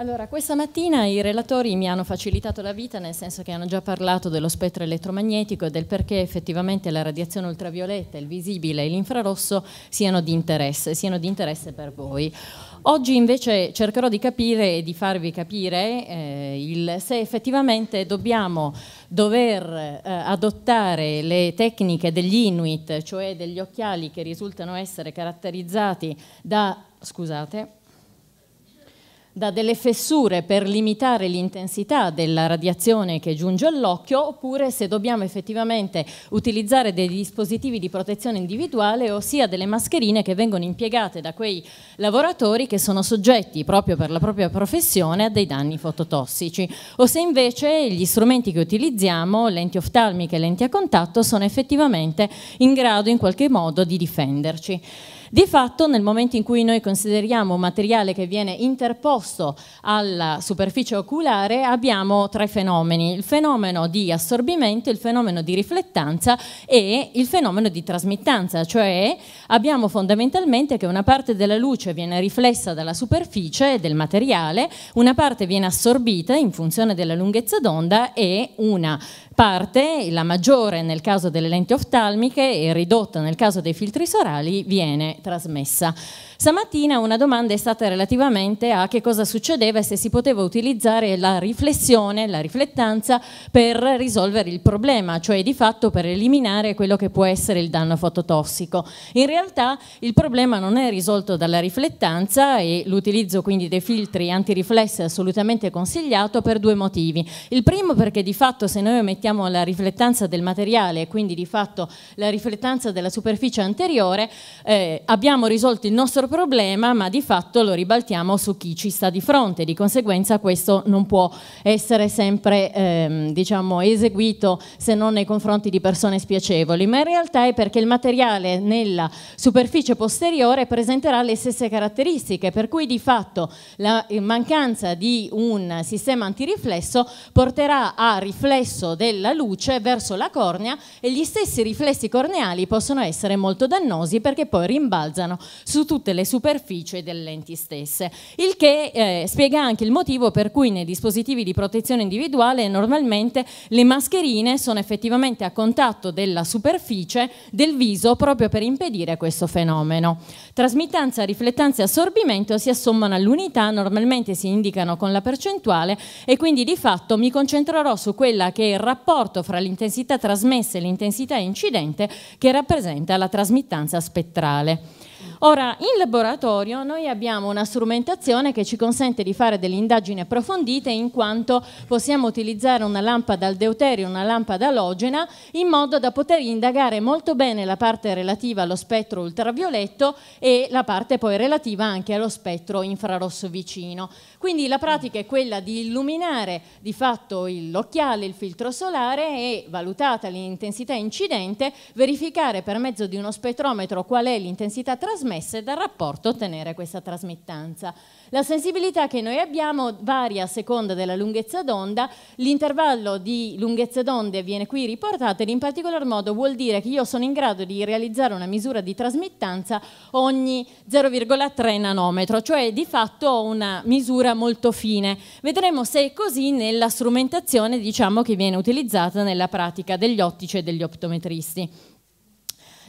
Allora, questa mattina i relatori mi hanno facilitato la vita nel senso che hanno già parlato dello spettro elettromagnetico e del perché effettivamente la radiazione ultravioletta, il visibile e l'infrarosso siano di interesse, siano di interesse per voi. Oggi invece cercherò di capire e di farvi capire eh, il, se effettivamente dobbiamo dover eh, adottare le tecniche degli Inuit, cioè degli occhiali che risultano essere caratterizzati da, scusate, da delle fessure per limitare l'intensità della radiazione che giunge all'occhio oppure se dobbiamo effettivamente utilizzare dei dispositivi di protezione individuale ossia delle mascherine che vengono impiegate da quei lavoratori che sono soggetti proprio per la propria professione a dei danni fototossici o se invece gli strumenti che utilizziamo, lenti oftalmiche e lenti a contatto sono effettivamente in grado in qualche modo di difenderci. Di fatto nel momento in cui noi consideriamo un materiale che viene interposto alla superficie oculare abbiamo tre fenomeni, il fenomeno di assorbimento, il fenomeno di riflettanza e il fenomeno di trasmittanza, cioè abbiamo fondamentalmente che una parte della luce viene riflessa dalla superficie del materiale, una parte viene assorbita in funzione della lunghezza d'onda e una parte, la maggiore nel caso delle lenti oftalmiche e ridotta nel caso dei filtri sorali, viene trasmessa. Stamattina una domanda è stata relativamente a che cosa succedeva e se si poteva utilizzare la riflessione, la riflettanza per risolvere il problema, cioè di fatto per eliminare quello che può essere il danno fototossico. In realtà il problema non è risolto dalla riflettanza e l'utilizzo quindi dei filtri antiriflessi è assolutamente consigliato per due motivi. Il primo perché di fatto se noi mettiamo chiamo la riflettanza del materiale e quindi di fatto la riflettanza della superficie anteriore, eh, abbiamo risolto il nostro problema ma di fatto lo ribaltiamo su chi ci sta di fronte, di conseguenza questo non può essere sempre ehm, diciamo, eseguito se non nei confronti di persone spiacevoli, ma in realtà è perché il materiale nella superficie posteriore presenterà le stesse caratteristiche, per cui di fatto la mancanza di un sistema antiriflesso porterà a riflesso del della luce verso la cornea e gli stessi riflessi corneali possono essere molto dannosi perché poi rimbalzano su tutte le superfici delle lenti stesse, il che eh, spiega anche il motivo per cui nei dispositivi di protezione individuale normalmente le mascherine sono effettivamente a contatto della superficie del viso proprio per impedire questo fenomeno. Trasmittanza, riflettanza e assorbimento si assommano all'unità, normalmente si indicano con la percentuale e quindi di fatto mi concentrerò su quella che è il rapporto rapporto fra l'intensità trasmessa e l'intensità incidente che rappresenta la trasmittanza spettrale. Ora, in laboratorio noi abbiamo una strumentazione che ci consente di fare delle indagini approfondite in quanto possiamo utilizzare una lampada al deuterio una lampada alogena in modo da poter indagare molto bene la parte relativa allo spettro ultravioletto e la parte poi relativa anche allo spettro infrarosso vicino. Quindi la pratica è quella di illuminare di fatto l'occhiale, il filtro solare e valutata l'intensità incidente, verificare per mezzo di uno spettrometro qual è l'intensità trasmessa trasmesse dal rapporto ottenere questa trasmittanza. La sensibilità che noi abbiamo varia a seconda della lunghezza d'onda, l'intervallo di lunghezza d'onde viene qui riportato ed in particolar modo vuol dire che io sono in grado di realizzare una misura di trasmittanza ogni 0,3 nanometro, cioè di fatto una misura molto fine. Vedremo se è così nella strumentazione diciamo, che viene utilizzata nella pratica degli ottici e degli optometristi.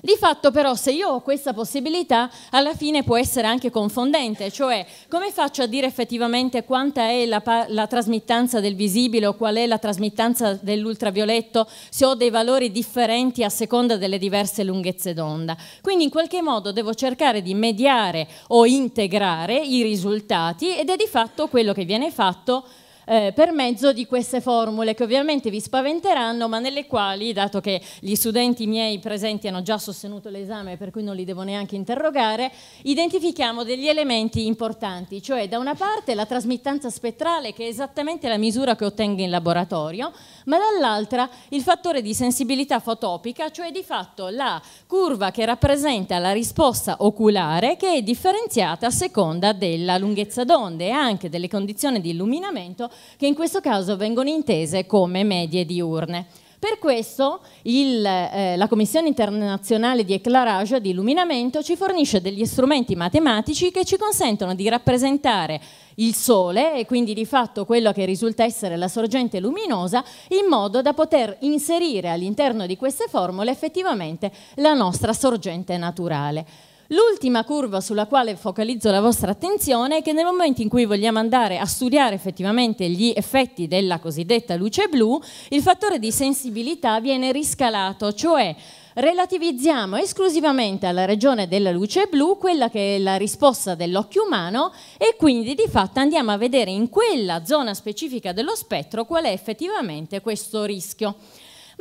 Di fatto però se io ho questa possibilità alla fine può essere anche confondente, cioè come faccio a dire effettivamente quanta è la, la trasmittanza del visibile o qual è la trasmittanza dell'ultravioletto se ho dei valori differenti a seconda delle diverse lunghezze d'onda. Quindi in qualche modo devo cercare di mediare o integrare i risultati ed è di fatto quello che viene fatto eh, per mezzo di queste formule che ovviamente vi spaventeranno, ma nelle quali, dato che gli studenti miei presenti hanno già sostenuto l'esame, per cui non li devo neanche interrogare, identifichiamo degli elementi importanti, cioè da una parte la trasmittanza spettrale che è esattamente la misura che ottengo in laboratorio, ma dall'altra il fattore di sensibilità fotopica, cioè di fatto la curva che rappresenta la risposta oculare che è differenziata a seconda della lunghezza d'onde e anche delle condizioni di illuminamento che in questo caso vengono intese come medie diurne. Per questo il, eh, la Commissione internazionale di Eclarage di illuminamento, ci fornisce degli strumenti matematici che ci consentono di rappresentare il Sole e quindi di fatto quello che risulta essere la sorgente luminosa in modo da poter inserire all'interno di queste formule effettivamente la nostra sorgente naturale. L'ultima curva sulla quale focalizzo la vostra attenzione è che nel momento in cui vogliamo andare a studiare effettivamente gli effetti della cosiddetta luce blu, il fattore di sensibilità viene riscalato, cioè relativizziamo esclusivamente alla regione della luce blu quella che è la risposta dell'occhio umano e quindi di fatto andiamo a vedere in quella zona specifica dello spettro qual è effettivamente questo rischio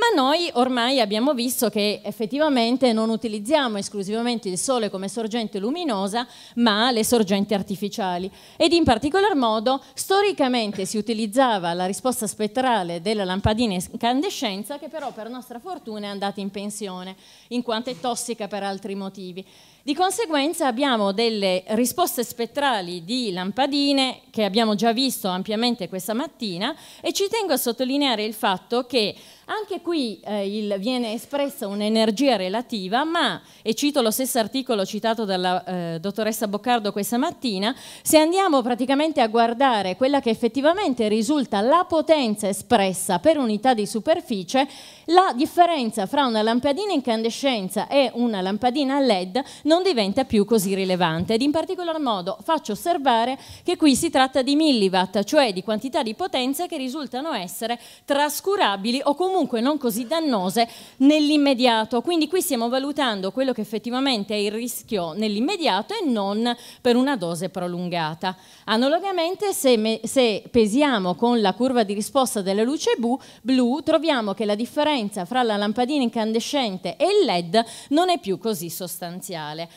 ma noi ormai abbiamo visto che effettivamente non utilizziamo esclusivamente il Sole come sorgente luminosa, ma le sorgenti artificiali. Ed in particolar modo, storicamente si utilizzava la risposta spettrale della lampadina incandescenza, che però per nostra fortuna è andata in pensione, in quanto è tossica per altri motivi. Di conseguenza abbiamo delle risposte spettrali di lampadine che abbiamo già visto ampiamente questa mattina e ci tengo a sottolineare il fatto che anche qui eh, il, viene espressa un'energia relativa, ma, e cito lo stesso articolo citato dalla eh, dottoressa Boccardo questa mattina, se andiamo praticamente a guardare quella che effettivamente risulta la potenza espressa per unità di superficie, la differenza fra una lampadina incandescenza e una lampadina LED non diventa più così rilevante. Ed in particolar modo faccio osservare che qui si tratta di milliwatt, cioè di quantità di potenza che risultano essere trascurabili o comunque comunque non così dannose nell'immediato. Quindi qui stiamo valutando quello che effettivamente è il rischio nell'immediato e non per una dose prolungata. Analogamente se, me, se pesiamo con la curva di risposta della luce blu, blu troviamo che la differenza fra la lampadina incandescente e il LED non è più così sostanziale.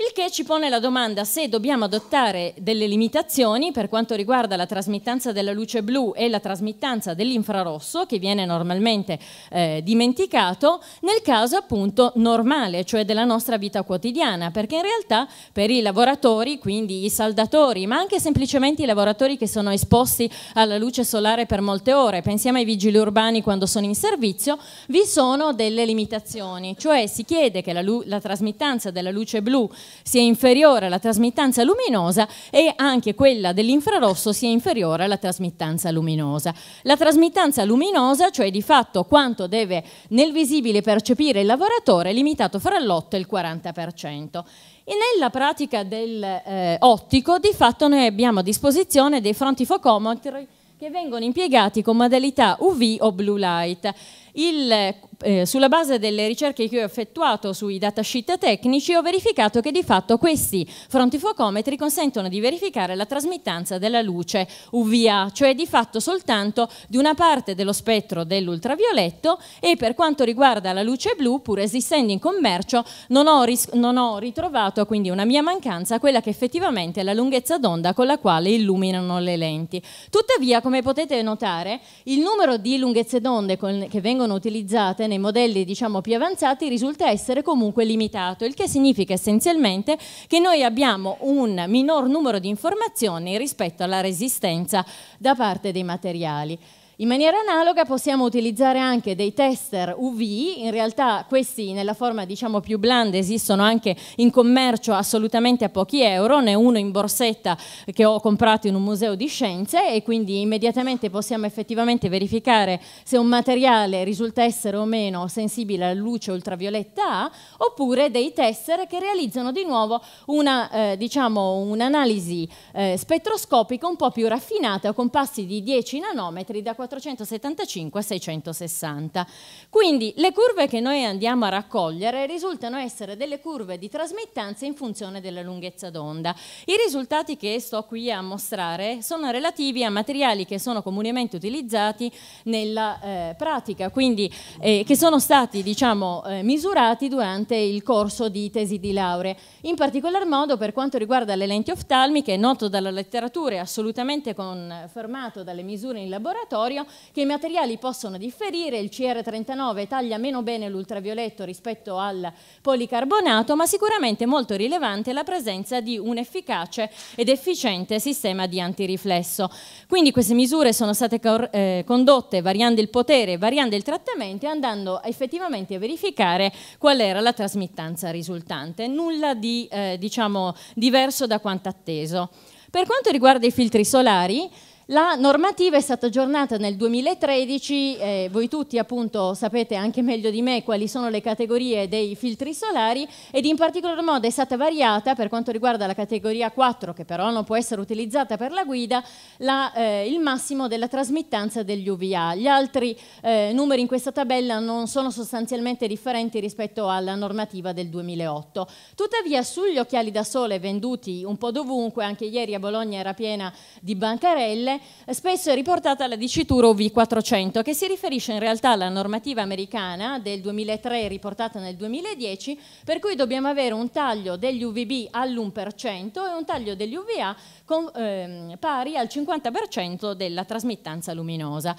Il che ci pone la domanda se dobbiamo adottare delle limitazioni per quanto riguarda la trasmittanza della luce blu e la trasmittanza dell'infrarosso, che viene normalmente eh, dimenticato, nel caso appunto normale, cioè della nostra vita quotidiana, perché in realtà per i lavoratori, quindi i saldatori, ma anche semplicemente i lavoratori che sono esposti alla luce solare per molte ore, pensiamo ai vigili urbani quando sono in servizio, vi sono delle limitazioni, cioè si chiede che la, la trasmittanza della luce blu sia inferiore alla trasmittanza luminosa e anche quella dell'infrarosso sia inferiore alla trasmittanza luminosa. La trasmittanza luminosa, cioè di fatto quanto deve nel visibile percepire il lavoratore, è limitato fra l'8 e il 40%. E nella pratica dell'ottico eh, di fatto noi abbiamo a disposizione dei fronti focometri che vengono impiegati con modalità UV o blue light. Il, eh, sulla base delle ricerche che ho effettuato sui datasheet tecnici ho verificato che di fatto questi frontifocometri consentono di verificare la trasmittanza della luce UVA, cioè di fatto soltanto di una parte dello spettro dell'ultravioletto e per quanto riguarda la luce blu, pur esistendo in commercio, non ho, non ho ritrovato quindi una mia mancanza, quella che effettivamente è la lunghezza d'onda con la quale illuminano le lenti. Tuttavia, come potete notare, il numero di lunghezze d'onde che vengono sono utilizzate nei modelli diciamo, più avanzati risulta essere comunque limitato, il che significa essenzialmente che noi abbiamo un minor numero di informazioni rispetto alla resistenza da parte dei materiali. In maniera analoga possiamo utilizzare anche dei tester UV, in realtà questi nella forma diciamo più blanda esistono anche in commercio assolutamente a pochi euro, ne uno in borsetta che ho comprato in un museo di scienze e quindi immediatamente possiamo effettivamente verificare se un materiale risulta essere o meno sensibile alla luce ultravioletta A oppure dei tester che realizzano di nuovo una, eh, diciamo, un'analisi eh, spettroscopica un po' più raffinata con passi di 10 nanometri da 4 475 a 660. Quindi le curve che noi andiamo a raccogliere risultano essere delle curve di trasmittanza in funzione della lunghezza d'onda. I risultati che sto qui a mostrare sono relativi a materiali che sono comunemente utilizzati nella eh, pratica, quindi eh, che sono stati diciamo, eh, misurati durante il corso di tesi di laurea. In particolar modo per quanto riguarda le lenti oftalmiche, noto dalla letteratura e assolutamente confermato eh, dalle misure in laboratorio, secondario, che i materiali possono differire, il CR39 taglia meno bene l'ultravioletto rispetto al policarbonato, ma sicuramente molto rilevante è la presenza di un efficace ed efficiente sistema di antiriflesso. Quindi queste misure sono state eh, condotte variando il potere, variando il trattamento e andando effettivamente a verificare qual era la trasmittanza risultante. Nulla di eh, diciamo, diverso da quanto atteso. Per quanto riguarda i filtri solari, la normativa è stata aggiornata nel 2013, eh, voi tutti appunto sapete anche meglio di me quali sono le categorie dei filtri solari ed in particolar modo è stata variata per quanto riguarda la categoria 4 che però non può essere utilizzata per la guida la, eh, il massimo della trasmittanza degli UVA. Gli altri eh, numeri in questa tabella non sono sostanzialmente differenti rispetto alla normativa del 2008. Tuttavia sugli occhiali da sole venduti un po' dovunque, anche ieri a Bologna era piena di bancarelle, eh, spesso è riportata la dicitura OV400 che si riferisce in realtà alla normativa americana del 2003 riportata nel 2010 per cui dobbiamo avere un taglio degli UVB all'1% e un taglio degli UVA con, eh, pari al 50% della trasmittanza luminosa.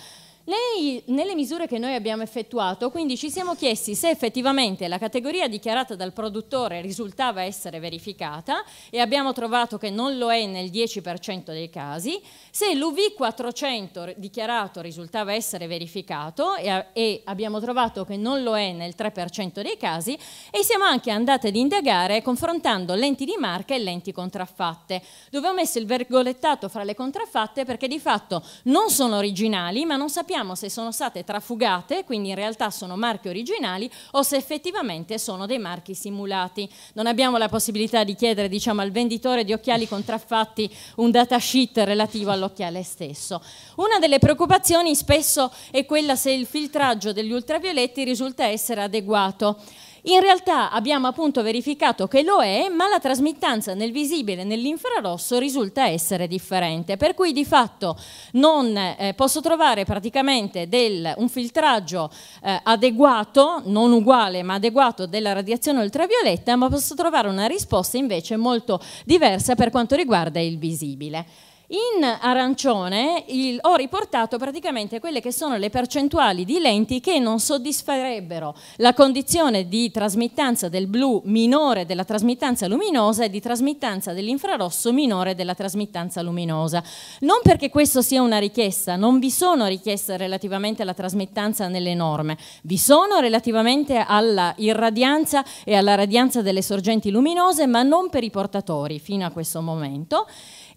Lei, nelle misure che noi abbiamo effettuato, quindi ci siamo chiesti se effettivamente la categoria dichiarata dal produttore risultava essere verificata e abbiamo trovato che non lo è nel 10% dei casi, se l'UV400 dichiarato risultava essere verificato e, e abbiamo trovato che non lo è nel 3% dei casi e siamo anche andate ad indagare confrontando lenti di marca e lenti contraffatte, dove ho messo il virgolettato fra le contraffatte perché di fatto non sono originali ma non sappiamo sappiamo se sono state trafugate, quindi in realtà sono marchi originali, o se effettivamente sono dei marchi simulati. Non abbiamo la possibilità di chiedere diciamo, al venditore di occhiali contraffatti un datasheet relativo all'occhiale stesso. Una delle preoccupazioni spesso è quella se il filtraggio degli ultravioletti risulta essere adeguato. In realtà abbiamo appunto verificato che lo è, ma la trasmittanza nel visibile e nell'infrarosso risulta essere differente, per cui di fatto non eh, posso trovare praticamente del, un filtraggio eh, adeguato, non uguale ma adeguato della radiazione ultravioletta, ma posso trovare una risposta invece molto diversa per quanto riguarda il visibile. In arancione il, ho riportato praticamente quelle che sono le percentuali di lenti che non soddisferebbero la condizione di trasmittanza del blu minore della trasmittanza luminosa e di trasmittanza dell'infrarosso minore della trasmittanza luminosa. Non perché questo sia una richiesta, non vi sono richieste relativamente alla trasmittanza nelle norme, vi sono relativamente alla irradianza e alla radianza delle sorgenti luminose, ma non per i portatori fino a questo momento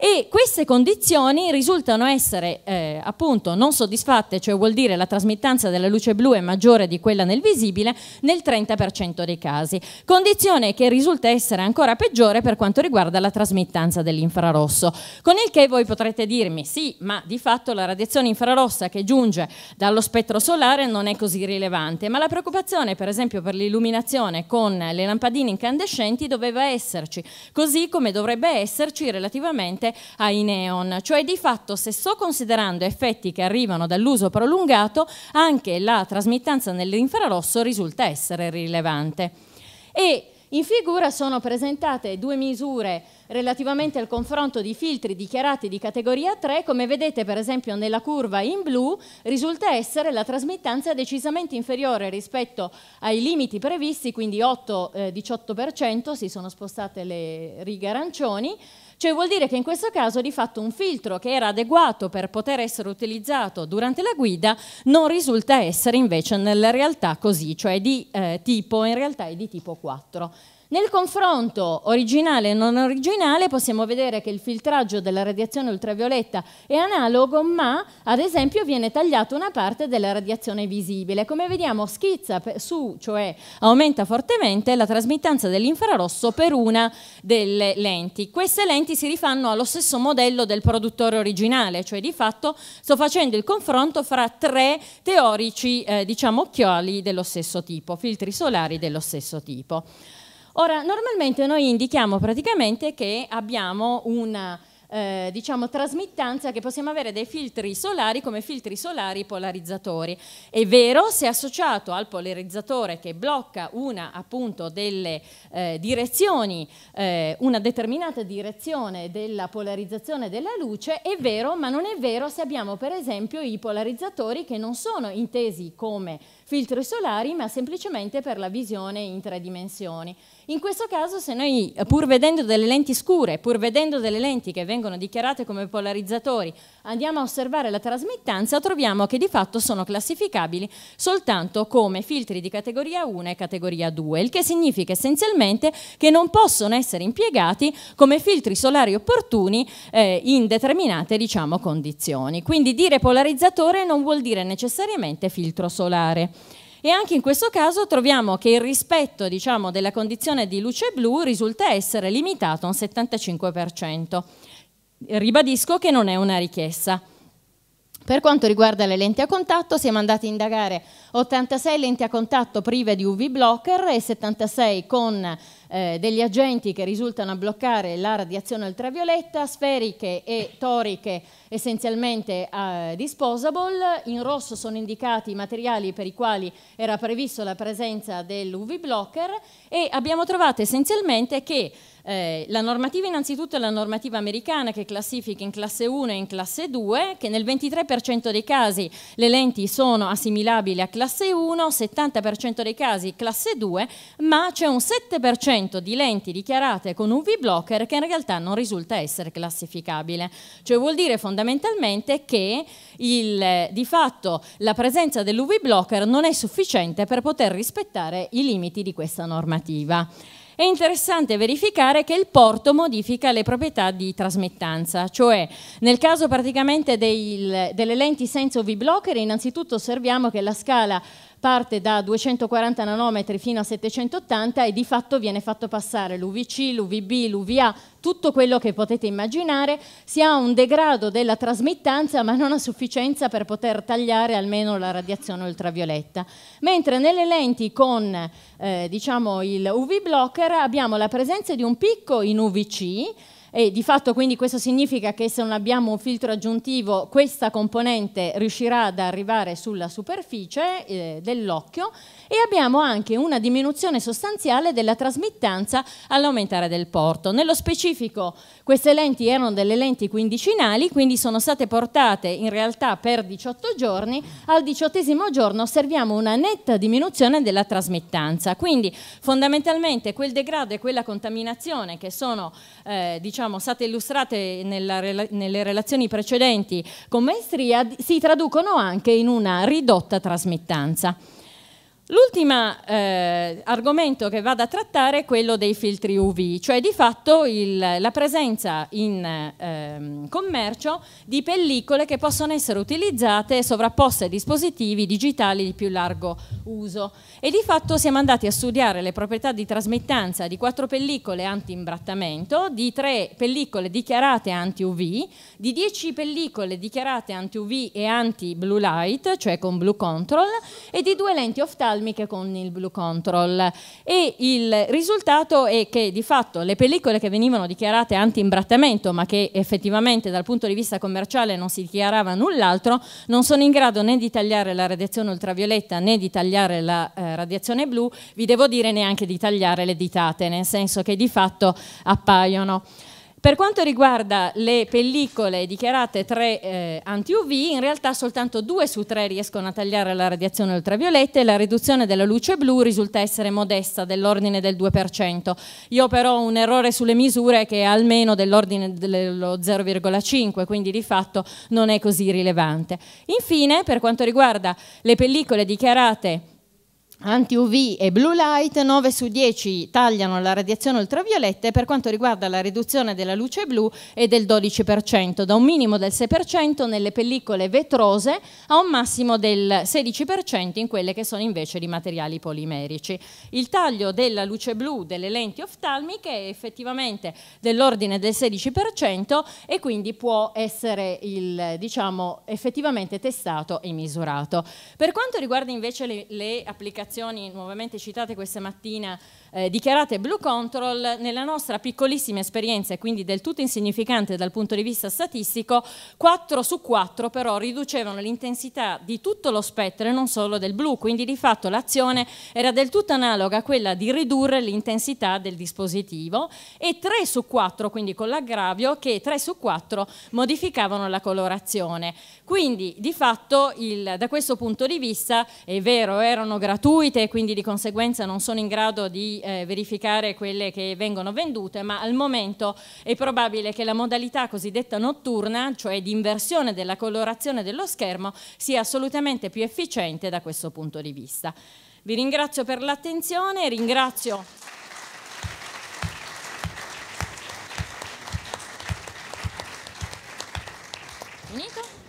e queste condizioni risultano essere eh, appunto non soddisfatte, cioè vuol dire la trasmittanza della luce blu è maggiore di quella nel visibile nel 30% dei casi, condizione che risulta essere ancora peggiore per quanto riguarda la trasmittanza dell'infrarosso. Con il che voi potrete dirmi sì, ma di fatto la radiazione infrarossa che giunge dallo spettro solare non è così rilevante, ma la preoccupazione per esempio per l'illuminazione con le lampadine incandescenti doveva esserci, così come dovrebbe esserci relativamente ai neon. Cioè di fatto se sto considerando effetti che arrivano dall'uso prolungato, anche la trasmittanza nell'infrarosso risulta essere rilevante. E in figura sono presentate due misure relativamente al confronto di filtri dichiarati di categoria 3, come vedete per esempio nella curva in blu, risulta essere la trasmittanza decisamente inferiore rispetto ai limiti previsti, quindi 8-18% eh, si sono spostate le righe arancioni, cioè vuol dire che in questo caso di fatto un filtro che era adeguato per poter essere utilizzato durante la guida non risulta essere invece nella realtà così, cioè di eh, tipo, in realtà è di tipo 4. Nel confronto originale e non originale possiamo vedere che il filtraggio della radiazione ultravioletta è analogo, ma ad esempio viene tagliata una parte della radiazione visibile. Come vediamo schizza su, cioè aumenta fortemente la trasmittanza dell'infrarosso per una delle lenti. Queste lenti si rifanno allo stesso modello del produttore originale, cioè di fatto sto facendo il confronto fra tre teorici, eh, diciamo, occhiali dello stesso tipo, filtri solari dello stesso tipo. Ora, normalmente noi indichiamo praticamente che abbiamo una eh, diciamo trasmittanza che possiamo avere dei filtri solari come filtri solari polarizzatori. È vero, se associato al polarizzatore che blocca una appunto delle eh, direzioni, eh, una determinata direzione della polarizzazione della luce, è vero, ma non è vero se abbiamo per esempio i polarizzatori che non sono intesi come filtri solari, ma semplicemente per la visione in tre dimensioni. In questo caso, se noi, eh, pur vedendo delle lenti scure, pur vedendo delle lenti che vengono dichiarate come polarizzatori, andiamo a osservare la trasmittanza, troviamo che di fatto sono classificabili soltanto come filtri di categoria 1 e categoria 2, il che significa essenzialmente che non possono essere impiegati come filtri solari opportuni eh, in determinate diciamo, condizioni. Quindi dire polarizzatore non vuol dire necessariamente filtro solare. E anche in questo caso troviamo che il rispetto diciamo, della condizione di luce blu risulta essere limitato a un 75%. Ribadisco che non è una richiesta. Per quanto riguarda le lenti a contatto, siamo andati a indagare 86 lenti a contatto prive di UV blocker e 76 con eh, degli agenti che risultano a bloccare la radiazione ultravioletta, sferiche e toriche essenzialmente eh, disposable, in rosso sono indicati i materiali per i quali era previsto la presenza dell'UV blocker e abbiamo trovato essenzialmente che eh, la normativa innanzitutto è la normativa americana che classifica in classe 1 e in classe 2, che nel 23% dei casi le lenti sono assimilabili a classe 1, 70% dei casi classe 2, ma c'è un 7% 100 di lenti dichiarate con UV blocker che in realtà non risulta essere classificabile. Cioè vuol dire fondamentalmente che il, eh, di fatto la presenza dell'UV blocker non è sufficiente per poter rispettare i limiti di questa normativa. È interessante verificare che il porto modifica le proprietà di trasmettanza, cioè nel caso praticamente dei, delle lenti senza UV blocker innanzitutto osserviamo che la scala parte da 240 nanometri fino a 780 e di fatto viene fatto passare l'UVC, l'UVB, l'UVA, tutto quello che potete immaginare, si ha un degrado della trasmittanza ma non a sufficienza per poter tagliare almeno la radiazione ultravioletta. Mentre nelle lenti con eh, diciamo il UV blocker abbiamo la presenza di un picco in UVC e di fatto quindi questo significa che se non abbiamo un filtro aggiuntivo questa componente riuscirà ad arrivare sulla superficie eh, dell'occhio e abbiamo anche una diminuzione sostanziale della trasmittanza all'aumentare del porto. Nello specifico queste lenti erano delle lenti quindicinali, quindi sono state portate in realtà per 18 giorni, al diciottesimo giorno osserviamo una netta diminuzione della trasmittanza, quindi fondamentalmente quel degrado e quella contaminazione che sono eh, diciamo, diciamo, state illustrate nella, nelle relazioni precedenti con maestria si traducono anche in una ridotta trasmittanza. L'ultimo eh, argomento che vado a trattare è quello dei filtri UV, cioè di fatto il, la presenza in eh, commercio di pellicole che possono essere utilizzate sovrapposte a dispositivi digitali di più largo uso. E di fatto siamo andati a studiare le proprietà di trasmittanza di quattro pellicole anti-imbrattamento, di tre pellicole dichiarate anti-UV, di dieci pellicole dichiarate anti-UV e anti-blue light, cioè con blue control, e di due lenti oftalmiche Salmi che con il Blue Control e il risultato è che di fatto le pellicole che venivano dichiarate anti-imbrattamento ma che effettivamente dal punto di vista commerciale non si dichiarava null'altro non sono in grado né di tagliare la radiazione ultravioletta né di tagliare la eh, radiazione blu, vi devo dire neanche di tagliare le ditate, nel senso che di fatto appaiono. Per quanto riguarda le pellicole dichiarate 3 eh, anti-UV, in realtà soltanto 2 su 3 riescono a tagliare la radiazione ultravioletta e la riduzione della luce blu risulta essere modesta, dell'ordine del 2%. Io però ho un errore sulle misure che è almeno dell'ordine dello 0,5, quindi di fatto non è così rilevante. Infine, per quanto riguarda le pellicole dichiarate anti-UV e blue light, 9 su 10 tagliano la radiazione ultravioletta e per quanto riguarda la riduzione della luce blu è del 12%, da un minimo del 6% nelle pellicole vetrose a un massimo del 16% in quelle che sono invece di materiali polimerici. Il taglio della luce blu delle lenti oftalmiche è effettivamente dell'ordine del 16% e quindi può essere il, diciamo, effettivamente testato e misurato. Per quanto riguarda invece le, le applicazioni dichiarazioni nuovamente citate questa mattina eh, dichiarate Blue Control, nella nostra piccolissima esperienza e quindi del tutto insignificante dal punto di vista statistico, 4 su 4 però riducevano l'intensità di tutto lo spettro e non solo del blu, quindi di fatto l'azione era del tutto analoga a quella di ridurre l'intensità del dispositivo e 3 su 4, quindi con l'aggravio, che 3 su 4 modificavano la colorazione. Quindi di fatto il, da questo punto di vista è vero, erano gratuite e quindi di conseguenza non sono in grado di eh, verificare quelle che vengono vendute, ma al momento è probabile che la modalità cosiddetta notturna, cioè di inversione della colorazione dello schermo, sia assolutamente più efficiente da questo punto di vista. Vi ringrazio per l'attenzione, ringrazio... Finito?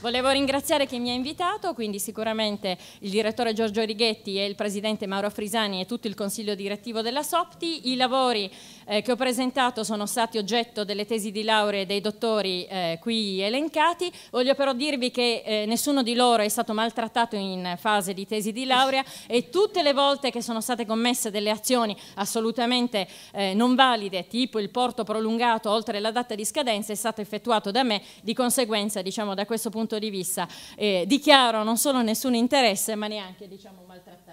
Volevo ringraziare chi mi ha invitato, quindi sicuramente il direttore Giorgio Righetti e il presidente Mauro Frisani e tutto il consiglio direttivo della Sopti. I lavori eh, che ho presentato sono stati oggetto delle tesi di laurea dei dottori eh, qui elencati. Voglio però dirvi che eh, nessuno di loro è stato maltrattato in fase di tesi di laurea e tutte le volte che sono state commesse delle azioni assolutamente eh, non valide, tipo il porto prolungato oltre la data di scadenza, è stato effettuato da me, di conseguenza diciamo da questo punto punto di vista, eh, dichiaro non solo nessun interesse ma neanche diciamo, maltrattamento.